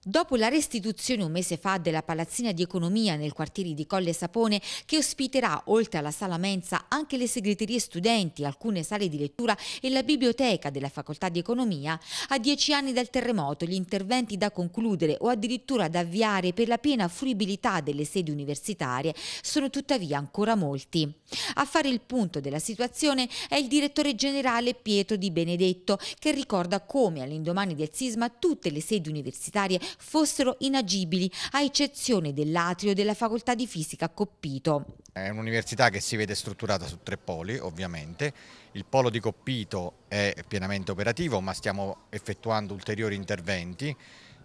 Dopo la restituzione un mese fa della palazzina di economia nel quartiere di Colle Sapone, che ospiterà oltre alla sala mensa anche le segreterie studenti, alcune sale di lettura e la biblioteca della facoltà di economia, a dieci anni dal terremoto gli interventi da concludere o addirittura da avviare per la piena fruibilità delle sedi universitarie sono tuttavia ancora molti. A fare il punto della situazione è il direttore generale Pietro Di Benedetto, che ricorda come all'indomani del sisma tutte le sedi universitarie fossero inagibili, a eccezione dell'atrio della facoltà di fisica a Coppito. È un'università che si vede strutturata su tre poli, ovviamente. Il polo di Coppito è pienamente operativo, ma stiamo effettuando ulteriori interventi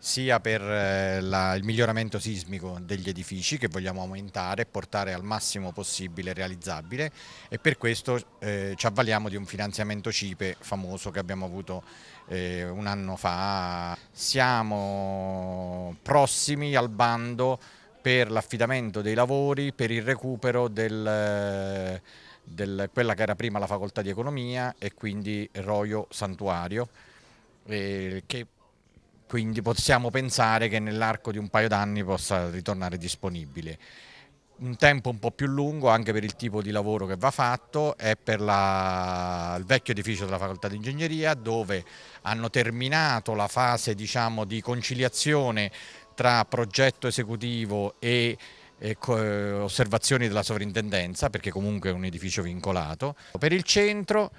sia per eh, la, il miglioramento sismico degli edifici che vogliamo aumentare e portare al massimo possibile realizzabile e per questo eh, ci avvaliamo di un finanziamento CIPE famoso che abbiamo avuto eh, un anno fa. Siamo prossimi al bando per l'affidamento dei lavori, per il recupero del, eh, del, quella che era prima la facoltà di economia e quindi Roio Santuario eh, che quindi possiamo pensare che nell'arco di un paio d'anni possa ritornare disponibile. Un tempo un po' più lungo anche per il tipo di lavoro che va fatto è per la... il vecchio edificio della facoltà di ingegneria dove hanno terminato la fase diciamo, di conciliazione tra progetto esecutivo e osservazioni della sovrintendenza perché comunque è un edificio vincolato. Per il centro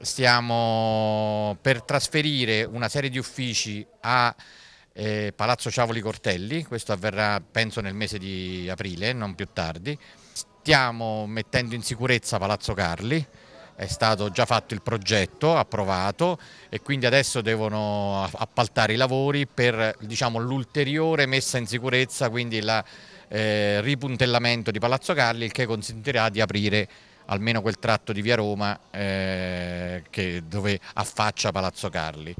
stiamo per trasferire una serie di uffici a eh, Palazzo Ciavoli Cortelli, questo avverrà penso nel mese di aprile, non più tardi. Stiamo mettendo in sicurezza Palazzo Carli, è stato già fatto il progetto, approvato e quindi adesso devono appaltare i lavori per diciamo, l'ulteriore messa in sicurezza, quindi il eh, ripuntellamento di Palazzo Carli, il che consentirà di aprire almeno quel tratto di via Roma eh, che, dove affaccia Palazzo Carli.